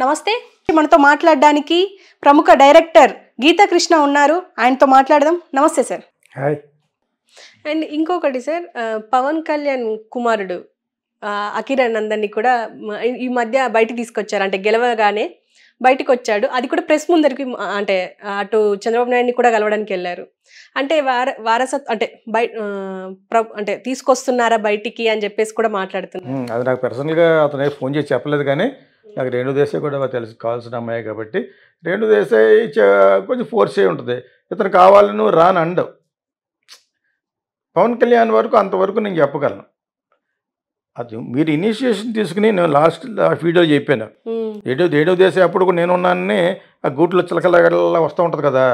నమస్తే మనతో మాట్లాడడానికి ప్రముఖ డైరెక్టర్ గీతాకృష్ణ ఉన్నారు ఆయనతో మాట్లాడదాం నమస్తే సార్ అండ్ ఇంకొకటి సార్ పవన్ కళ్యాణ్ కుమారుడు అకిరానందని కూడా ఈ మధ్య బయటకు తీసుకొచ్చారు అంటే గెలవగానే బయటకు వచ్చాడు అది కూడా ప్రెస్ ముందరికి అంటే అటు చంద్రబాబు నాయుడిని కూడా కలవడానికి వెళ్ళారు అంటే వార వారసత్ అంటే బయట అంటే తీసుకొస్తున్నారా బయటికి అని చెప్పేసి కూడా మాట్లాడుతున్నారు అది నాకు పర్సనల్గా అతను ఫోన్ చేసి చెప్పలేదు కానీ నాకు రెండు దేశాయ్ కూడా తెలుసు కావాల్సిన అమ్మాయి కాబట్టి రెండు దేశాయ్ కొంచెం ఫోర్స్ అయి ఉంటుంది ఇతను కావాలని నువ్వు రాని అండవు పవన్ కళ్యాణ్ వరకు అంతవరకు నేను చెప్పగలను అది మీరు ఇనిషియేషన్ తీసుకుని నేను లాస్ట్ వీడియో చెప్పాను ఏడో ఏడో దేశం అప్పుడు కూడా ఉన్నానని ఆ గూట్లో చిలకలగల వస్తూ ఉంటుంది కదా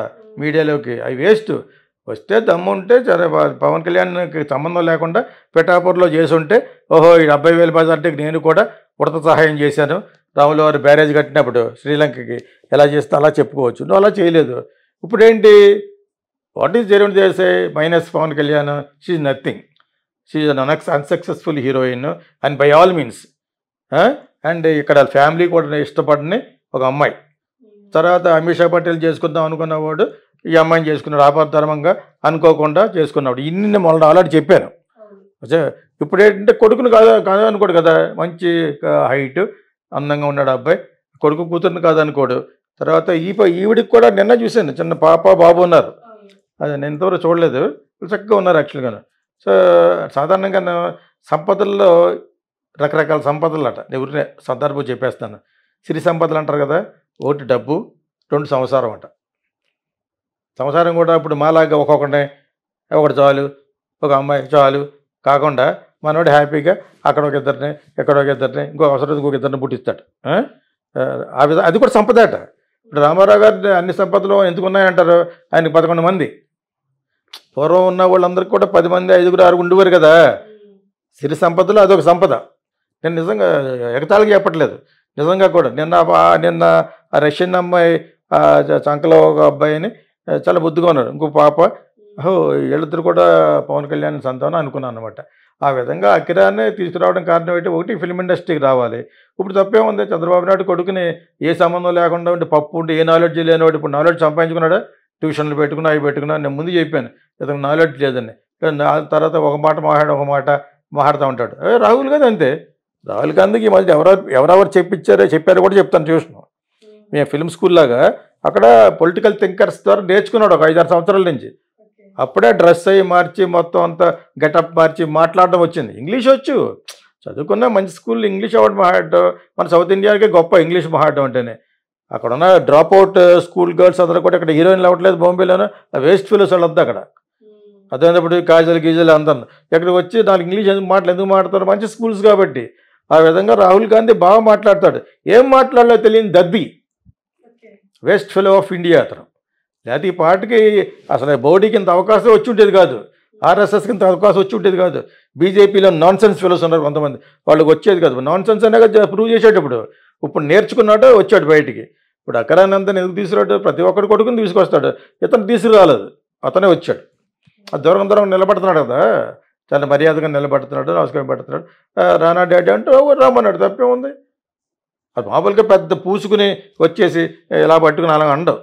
మీడియాలోకి అవి వేస్ట్ వస్తే దమ్ముంటే పవన్ కళ్యాణ్కి సంబంధం లేకుండా పెటాపూర్లో చేసి ఉంటే ఓహో ఈ డెబ్బై వేల మెజార్టీకి నేను కూడా ఉడత సహాయం చేశాను రాములవారి బ్యారేజ్ కట్టినప్పుడు శ్రీలంకకి ఎలా చేస్తే అలా చెప్పుకోవచ్చు నువ్వు అలా చేయలేదు ఇప్పుడేంటి వాట్ ఈస్ జెరూన్ చేసే minus Pawan Kalyan she's nothing she's un unsuccessful heroine and by all means and ఇక్కడ ఫ్యామిలీ కూడా ఇష్టపడని ఒక అమ్మాయి తర్వాత అమిషా పటేల్ చేసుకుందాం అనుకున్నవాడు ఈ అమ్మాయిని చేసుకున్నాడు ఆపద్ధర్మంగా అనుకోకుండా చేసుకున్నాడు ఇన్ని మొన్న ఆల్రెడీ చెప్పాను ఇప్పుడు ఏంటంటే కొడుకును కాదు కాదు అనుకోడు కదా మంచి హైట్ అందంగా ఉన్నాడు అబ్బాయి కొడుకు కూతురుని కాదనుకోడు తర్వాత ఈ ఈవిడికి కూడా నిన్న చూశాను చిన్న పాప బాబు ఉన్నారు అది నేను ఇంతవరకు చూడలేదు చక్కగా ఉన్నారు యాక్చువల్గా సో సాధారణంగా సంపదల్లో రకరకాల సంపదలు అట ఎవరినే సందర్భం చెప్పేస్తాను సిరి సంపదలు అంటారు కదా ఒకటి డబ్బు రెండు సంవత్సరం అంట సంసారం కూడా ఇప్పుడు మాలాగా ఒక్కొక్కటే ఒకటి చాలు ఒక అమ్మాయి చాలు కాకుండా మనోడు హ్యాపీగా అక్కడ ఒక ఇద్దరిని ఇక్కడ ఒక ఇద్దరిని ఇంకో అవసరం ఇంకొక ఇద్దరిని పుట్టిస్తాడు ఆ విధ అది కూడా సంపద అట ఇప్పుడు రామారావు గారి అన్ని సంపదలు ఎందుకు ఉన్నాయంటారు ఆయనకు పదకొండు మంది పూర్వం ఉన్న వాళ్ళందరికీ కూడా పది మంది ఐదుగురు ఆరు ఉండేవారు కదా సిరి సంపదలు అదొక సంపద నేను నిజంగా ఎగతాళకి చెప్పట్లేదు నిజంగా కూడా నిన్న నిన్న రష్యన్ అమ్మాయి చంకలో ఒక అబ్బాయిని చాలా బుద్ధిగా ఉన్నారు ఇంకో పాప ఓ వీళ్ళిద్దరు కూడా పవన్ కళ్యాణ్ సంతానం అనుకున్నాను అనమాట ఆ విధంగా అకిరాన్ని తీసుకురావడం కారణం ఏంటి ఒకటి ఫిల్మ్ ఇండస్ట్రీకి రావాలి ఇప్పుడు తప్పేముంది చంద్రబాబు నాయుడు కొడుకుని ఏ సంబంధం లేకుండా ఉంటే పప్పు ఉంటే ఏ నాలెడ్జ్ లేనివాడు ఇప్పుడు నాలెడ్జ్ సంపాదించుకున్నాడా ట్యూషన్లు పెట్టుకున్నా అవి పెట్టుకున్నా నేను ముందు చెప్పాను ఇతను నాలెడ్జ్ లేదని తర్వాత ఒక మాట మాట్లాడు ఒక మాట మాట్లాడుతూ ఉంటాడు రాహుల్ గాంధీ అంతే రాహుల్ గాంధీకి మధ్య ఎవరెవరు ఎవరెవరు చెప్పించారో చెప్పారో కూడా చెప్తాను ట్యూషన్ మేము ఫిల్మ్ స్కూల్ లాగా అక్కడ పొలిటికల్ థింకర్స్ ద్వారా నేర్చుకున్నాడు ఒక ఐదారు సంవత్సరాల నుంచి అప్పుడే డ్రెస్ అయ్యి మార్చి మొత్తం అంతా గెటప్ మార్చి మాట్లాడడం వచ్చింది ఇంగ్లీష్ వచ్చు చదువుకున్న మంచి స్కూల్ ఇంగ్లీష్ అవ్వడం మాట్లాడటం మన సౌత్ ఇండియాకే గొప్ప ఇంగ్లీష్ మహాడటం అంటేనే అక్కడ ఉన్న డ్రాప్ అవుట్ స్కూల్ గర్ల్స్ అందరూ కూడా ఇక్కడ హీరోయిన్లు అవ్వట్లేదు బాంబేలోనూ వేస్ట్ ఫీలర్స్ వాళ్ళంతా అక్కడ అదేంటప్పుడు కాజల్ గీజల్ అందరు ఇక్కడ వచ్చి దానికి ఇంగ్లీష్ ఎందుకు మాటలు ఎందుకు మాట్లాడతారు మంచి స్కూల్స్ కాబట్టి ఆ విధంగా రాహుల్ గాంధీ బాగా మాట్లాడతాడు ఏం మాట్లాడలో తెలియని దబ్బి వెస్ట్ ఫెలో ఆఫ్ ఇండియా అతను లేకపోతే ఈ పార్టీకి అసలు బౌడీకి ఇంత అవకాశం వచ్చి ఉండేది కాదు ఆర్ఎస్ఎస్కి ఇంత అవకాశం వచ్చి ఉండేది కాదు బీజేపీలో నాన్ సెన్స్ ఫెలోస్ ఉన్నారు కొంతమంది వాళ్ళకి వచ్చేది కాదు నాన్ సెన్స్ అనేది ప్రూవ్ చేసేటప్పుడు ఇప్పుడు నేర్చుకున్నాడో వచ్చాడు బయటికి ఇప్పుడు అకరానందని ఎందుకు తీసుకురాడు ప్రతి ఒక్కరు కొడుకుని తీసుకొస్తాడు ఇతను తీసుకురాలేదు అతనే వచ్చాడు ఆ దూరం దూరం నిలబడుతున్నాడు కదా చాలా మర్యాదగా నిలబడుతున్నాడు నమస్కారం పెడుతున్నాడు రానా డాడీ అంటూ రామన్నాడు తప్పే ఉంది అది మామూలుగా పెద్ద పూసుకుని వచ్చేసి ఇలా పట్టుకుని అలా అండవు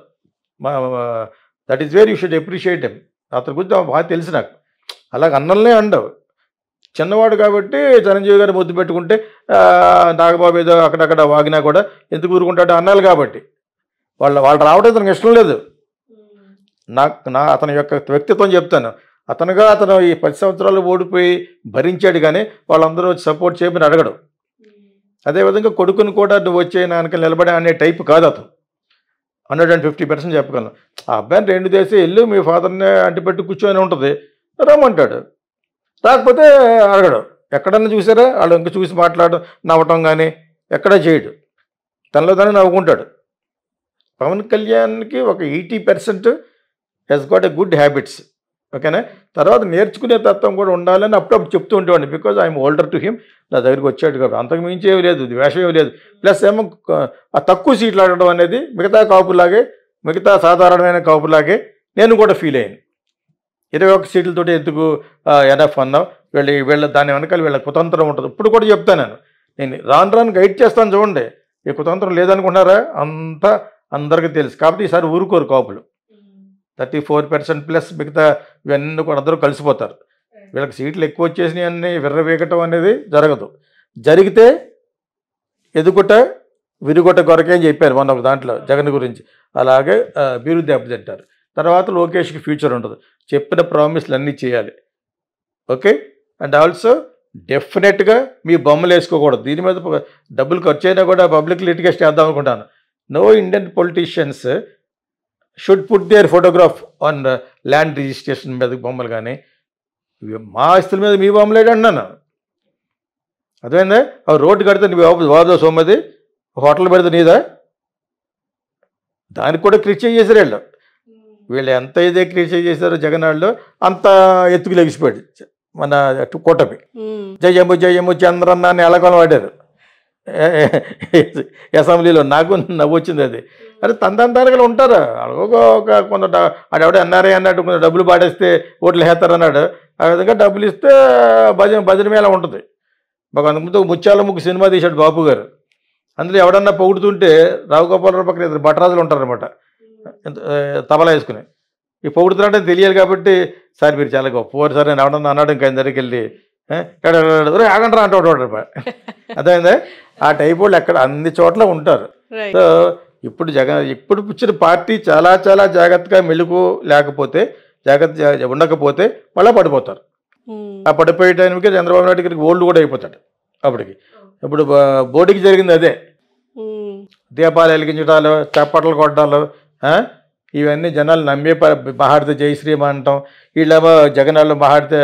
that is where you should appreciate um అతని గురించి బాగా తెలుసు నాకు అలాగే అన్నలనే అండవు చిన్నవాడు కాబట్టి చిరంజీవి గారు ముద్దు పెట్టుకుంటే నాగబాబు ఏదో అక్కడక్కడ వాగినా కూడా ఎందుకు ఊరుకుంటాడు అన్నాలు కాబట్టి వాళ్ళ వాళ్ళు రావడం అతనికి ఇష్టం లేదు నాకు నా అతని యొక్క వ్యక్తిత్వం చెప్తాను అతనుగా అతను ఈ పది సంవత్సరాలు ఓడిపోయి భరించాడు కానీ వాళ్ళందరూ సపోర్ట్ చేయమని అడగడు అదేవిధంగా కొడుకుని కూడా నువ్వు వచ్చే నాన్నకి నిలబడే అనే టైప్ కాదు అతను హండ్రెడ్ అండ్ ఫిఫ్టీ పర్సెంట్ చెప్పగలను ఆ అబ్బాయిని రెండు చేసి వెళ్ళి మీ ఫాదర్ని అంటిపెట్టి కూర్చొని ఉంటుంది రమ్మంటాడు రాకపోతే అడగడు ఎక్కడన్నా చూసారా వాళ్ళు ఇంకా చూసి మాట్లాడడం నవ్వటం కానీ ఎక్కడా చేయడు తనలో తనే నవ్వుకుంటాడు పవన్ కళ్యాణ్కి ఒక eighty percent he's got a good habits ఓకేనా తర్వాత నేర్చుకునే తత్వం కూడా ఉండాలని అప్పుడప్పుడు చెప్తూ ఉండేవాడిని because I'm older to him నా దగ్గరికి వచ్చాడు కాబట్టి అంతకు మించి ఏమి లేదు ద్వేషం ఏమి లేదు ప్లస్ ఏమో ఆ తక్కువ సీట్లు ఆడడం అనేది మిగతా కాపులాగే మిగతా సాధారణమైన కాపులాగే నేను కూడా ఫీల్ అయ్యాను ఇరవై ఒక్క సీట్లతో ఎందుకు ఎన్ఎఫ్ అన్నావు వీళ్ళ వీళ్ళ దాని వెనకాల వీళ్ళ కుతంత్రం ఉంటుంది ఇప్పుడు కూడా చెప్తాను నేను నేను రాను రాను గైడ్ చేస్తాను చూడండి ఈ కుతంత్రం లేదనుకున్నారా అంతా అందరికీ తెలుసు కాబట్టి ఈసారి ఊరుకోరు కాపులు థర్టీ ఫోర్ పర్సెంట్ ప్లస్ మిగతా ఇవన్నీ కూడా అందరూ కలిసిపోతారు వీళ్ళకి సీట్లు ఎక్కువ వచ్చేసినాయి అన్ని విర్రవీకటం అనేది జరగదు జరిగితే ఎదుగుట విరుగుట కొరకే అని చెప్పారు మొన్న దాంట్లో జగన్ గురించి అలాగే అభివృద్ధి దెబ్బతింటారు తర్వాత లోకేష్కి ఫ్యూచర్ ఉండదు చెప్పిన ప్రామిస్లు అన్నీ చేయాలి ఓకే అండ్ ఆల్సో డెఫినెట్గా మీ బొమ్మలు వేసుకోకూడదు దీని మీద డబ్బులు ఖర్చు అయినా కూడా పబ్లిక్ లిటిగేషన్ చేద్దాం అనుకుంటాను no Indian politicians should put their photograph on land registration మీద బొమ్మలు కానీ మా ఆస్తుల మీద మీ బొమ్మలేడు అన్నాను అర్థమైందా అవి రోడ్డు కడితే నీ వాదో సోమది హోటల్ పెడితే నీదా దానికి కూడా క్రిటిసైజ్ చేశారు వీళ్ళు వీళ్ళు ఎంత అయితే క్రిటిసైజ్ చేశారో జగన్ అంత ఎత్తుకు లెగిసిపోయాడు మన కూటమి జయము జయము చంద్రన్న అని ఎలా వాడారు అసెంబ్లీలో నాకు నవ్వు వచ్చింది అది అరే తంతంతానకలు ఉంటారు అలాగో ఒక కొంత ఆడెవడ ఎన్ఆర్ఐ అన్నట్టు కొంత డబ్బులు పాడేస్తే ఓట్లు వేస్తారు అన్నాడు ఆ విధంగా డబ్బులు ఇస్తే భజన భజన మేళ ఉంటుంది మాకు అందుకుంటే ముత్యాల ముక్కు సినిమా తీశాడు బాపు గారు అందులో ఎవడన్నా పొగుడుతుంటే రావు గోపాల పక్కన ఇద్దరు భటరాజులు ఉంటారనమాట తబలా వేసుకుని ఈ పొగుడుతున్నాడని తెలియాలి కాబట్టి సార్ మీరు చాలా గొప్పవారు సార్ నేను ఎవడన్నా అన్నాడు ఇంకా ఆయన దగ్గరికి వెళ్ళి ఆగంటరా అంటే అదే ఆ టైప్ వాళ్ళు ఎక్కడ అన్ని చోట్ల ఉంటారు సో ఇప్పుడు జగన్ ఇప్పుడు వచ్చిన పార్టీ చాలా చాలా జాగ్రత్తగా మెలుకు లేకపోతే జాగ్రత్త ఉండకపోతే మళ్ళీ పడిపోతారు hmm. ఆ పడిపోయే టైంకి చంద్రబాబు నాయుడు గారికి ఓల్డ్ కూడా అయిపోతాడు అప్పటికి oh. ఇప్పుడు బోర్డుకి జరిగింది అదే hmm. దీపాలు వెలిగించడాలు చప్పట్లు కొట్టడాలు ఇవన్నీ జనాలు నమ్మే మహాడితే జయశ్రీమ అంటాం వీళ్ళేమో జగనాల్లో మహాడితే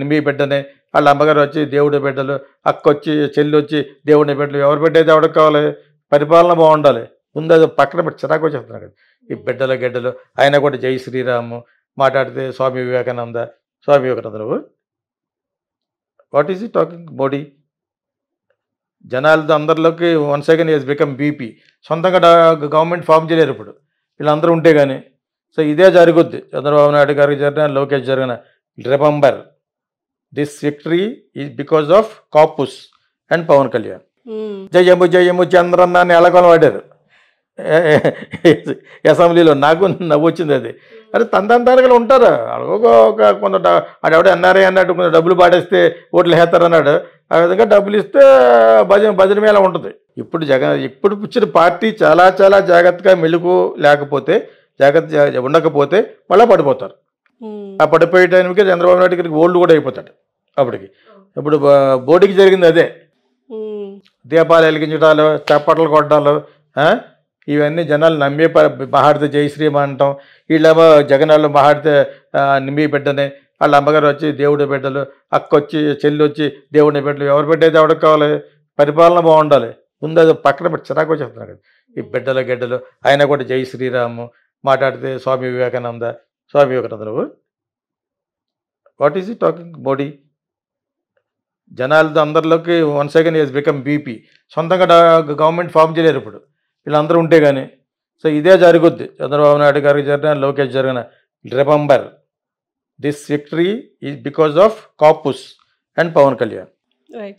నిమ్మి బిడ్డనే వాళ్ళ అమ్మగారు వచ్చి దేవుడి బిడ్డలు అక్క వచ్చి చెల్లి వచ్చి దేవుడి బిడ్డలు ఎవరి బిడ్డ అయితే ఎవరికి కావాలి పరిపాలన బాగుండాలి ముందు అది పక్కన పెట్టి చిరాకు వచ్చేస్తున్నాడు ఈ బిడ్డలు గిడ్డలు ఆయన కూడా జై శ్రీరాము మాట్లాడితే Swami Vivekananda Swami Vivekananda what is he talking body జనాలతో అందరిలోకి one second is become BP సొంతంగా గవర్నమెంట్ ఫామ్ చేయలేరు ఇప్పుడు వీళ్ళందరూ ఉంటే కానీ సో ఇదే జరుగుద్ది చంద్రబాబు నాయుడు గారికి జరిగిన లోకేష్ జరిగిన remember this victory is because of Kapus and Pawan Kalyan జయము జయము చంద్రన్న అని ఎలాగొన వాడారు అసెంబ్లీలో నాకు నవ్వు వచ్చింది అది అరే తందంతానికలు ఉంటారు ఒక కొంత ఆడెవడ ఎన్ఆర్ఐ అన్నట్టు కొంత డబ్బులు పాడేస్తే ఓట్లు వేస్తారు అన్నాడు ఆ విధంగా డబ్బులు ఇస్తే భజన భజన మీద ఉంటుంది ఇప్పుడు జగన్ ఇప్పుడు పుచ్చిన పార్టీ చాలా చాలా జాగ్రత్తగా మెలుకు లేకపోతే జాగ్రత్త ఉండకపోతే మళ్ళీ పడిపోతారు ఆ పడిపోయే టైంకి చంద్రబాబు నాయుడు గారికి ఓల్డ్ కూడా అయిపోతాడు అప్పటికి ఇప్పుడు బోటికి జరిగింది అదే దీపాలు వెలిగించడాలు చప్పట్లు కొట్టాలు ఇవన్నీ జనాలు నమ్మి మహాడితే జయశ్రీ అంటాం వీళ్ళేమో జగన్ వాళ్ళు మహాడితే నిమ్మి బిడ్డని వాళ్ళ అమ్మగారు వచ్చి దేవుడి బిడ్డలు అక్క వచ్చి చెల్లి వచ్చి దేవుడి బిడ్డలు ఎవరు బిడ్డైతే ఎవరికి కావాలి పరిపాలన బాగుండాలి ముందు అది పక్కన పెట్టి చిరాకు వచ్చేస్తున్నాడు ఈ బిడ్డలు గిడ్డలు ఆయన కూడా జై శ్రీరాము మాట్లాడితే Swami Vivekananda Swami Vivekanandarao what is he talking Modi జనాలు అందరిలోకి one second is become BP సొంతంగా గవర్నమెంట్ ఫామ్ చేయలేరు ఇప్పుడు వీళ్ళందరూ ఉంటే కానీ సో ఇదే జరుగుద్ది చంద్రబాబు నాయుడు గారికి జరిగిన లోకేష్ జరిగిన remember this victory is because of Kapus and Pawan Kalyan right